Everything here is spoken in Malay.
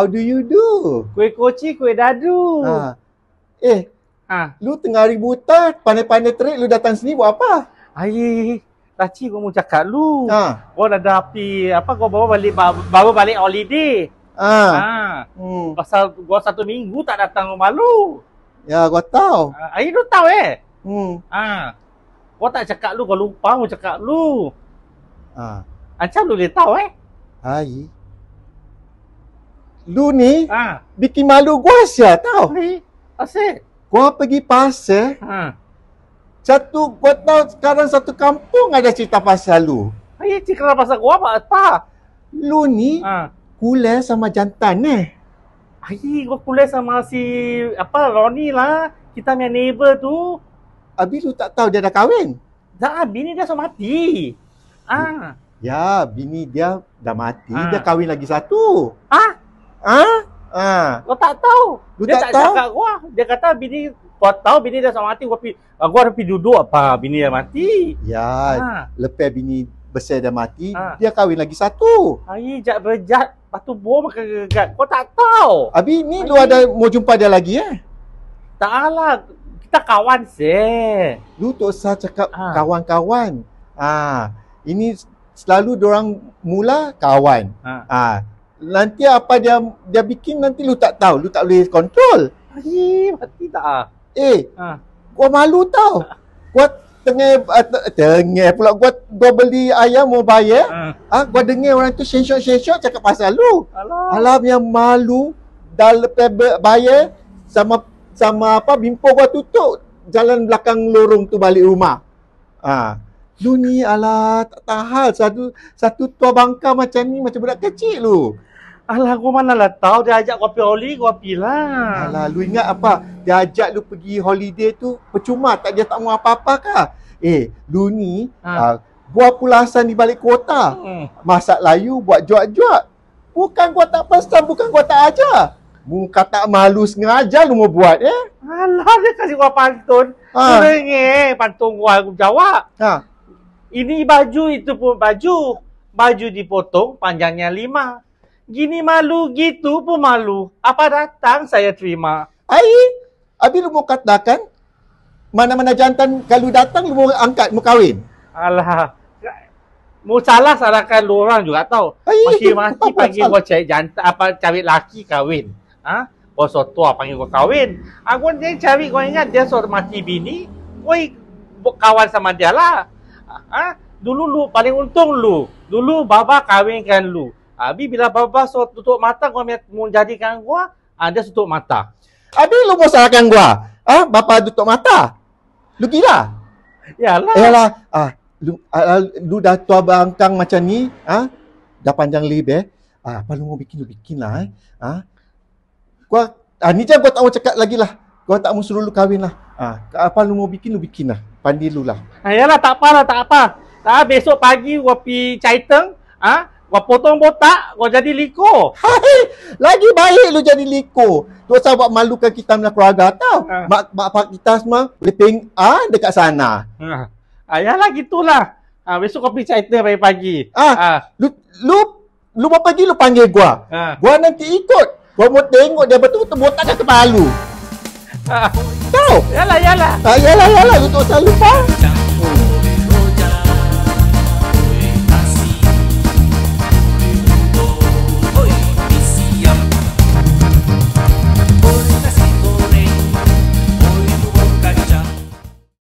How do you do? Kuih koci, kuih dadu. Ha. Eh, ha. lu tengah hari buta, pandai-pandai terik, lu datang sini buat apa? Ayy, Laci gua mau cakap lu. Ha. Gua dah ada api, apa gua bawa balik bawa balik holiday. Ha. ha. Hmm. Pasal gua satu minggu tak datang rumah lu. Ya, gua tahu. Ha. Ayy, lu tahu eh? Hmm. Ha. Gua tak cakap lu, gua lupa mau cakap lu. Ha. Acam lu dia tahu eh? Ayy lu ni ha. bikin malu gua sia tau. Asyik. Gua pergi pasar. Ha. Satu gua tahu sekarang satu kampung ada cerita pasal lu. Hai, cerita pasal gua apa? Apa? Lu ni ha. kule sama jantan ni. Eh? Hai, gua kule sama si apa Roni lah. Kita punya neighbor tu. Abi lu tak tahu dia dah kahwin. Dah abi ni dah so mati. Ah. Ha. Ya, bini dia dah mati, ha. dia kahwin lagi satu. Ah. Ha. Kau tak tahu. Lu dia tak, tahu? cakap gua. Dia kata bini kau tahu bini dah sama mati gua pi ah, gua pergi duduk apa bini dia mati. Ya. Ha. Lepas bini besar dah mati, ha. dia kahwin lagi satu. Hai jak berjat patu bom ke gegat. Kau tak tahu. Abi ni lu ada mau jumpa dia lagi eh? Tak lah. Kita kawan se. Lu tu usah cakap ha. kawan-kawan. Ah, ha. ini selalu orang mula kawan. ha. ha nanti apa dia dia bikin nanti lu tak tahu, lu tak boleh kontrol. Hi, mati tak ah. Eh. Ha. Gua malu tau. Gua tengah eh, tengah pula gua gua beli ayam mau bayar. Ha. ha. gua dengar orang tu sesok-sesok cakap pasal lu. Alah. Alam yang malu dah lepas bayar sama sama apa bimpo gua tutup jalan belakang lorong tu balik rumah. Ha. Lu ni alah tak tahal satu satu tua bangka macam ni macam budak kecil lu. Alah, gua mana lah tahu dia ajak kau pergi holiday, kau lah. Alah, lu ingat apa? Dia ajak lu pergi holiday tu, percuma tak dia tak mau apa-apa kah? Eh, lu ni, ha. uh, buah pulasan di balik kota. Hmm. Masak layu, buat juak-juak. Bukan kau tak pesan, bukan gua tak ajar. Muka tak malu sengaja lu mau buat, ya? Eh? Alah, dia kasih gua pantun. Ha. Lu ingat, pantun gua aku jawab. Ha. Ini baju, itu pun baju. Baju dipotong, panjangnya lima gini malu gitu pun malu. Apa datang saya terima. Ai, abi lu mau katakan mana-mana jantan kalau datang lu mau angkat mau kahwin. Alah. Mau salah sarakan lu orang juga tahu. Masih-masih panggil gua cari jantan apa cari laki kahwin. Ha? Bos oh, tua ah, panggil gua kahwin. Aku ah, ni cari gua ingat dia sor mati bini. Woi, kawan sama dia lah. Ha? Dulu lu paling untung lu. Dulu baba kahwinkan lu. Abi bila bapa so tutup mata gua menjadikan gua ada ah, tutup mata. Abi lu mau salahkan gua. Ah, ha? bapa tutup mata. Lu gila. Yalah. Yalah. Ah, lu, ah, lu dah tua bangkang macam ni, ah. Ha? Dah panjang lebar. Eh. Ah, apa lu mau bikin lu bikinlah eh. Ah. Ha? Gua ah ni je gua tak mau cakap lagi lah. Gua tak mau suruh lu kahwin lah. Ah, ha? apa lu mau bikin lu bikinlah. Pandi lu lah. Ayalah ah, tak lah, tak apa. Tak besok pagi gua pi caiteng, ah. Kau potong botak, kau jadi liko. Hai, lagi baik lu jadi liko. Tu asal buat malukan kita dengan keluarga tau. Uh. Mak, mak pak kita semua leping ah uh, dekat sana. Uh. Ha. Ah, Ayalah gitulah. Ah uh, besok kau pergi cerita pagi-pagi. Ah, uh. lu lu lu pagi lu panggil gua. Uh. Gua nanti ikut. Gua mau tengok dia betul tu botak ke kepala lu. Uh. Ah. Tau. Yalah yalah. Ah, yalah yalah lu tak usah lupa. Tau.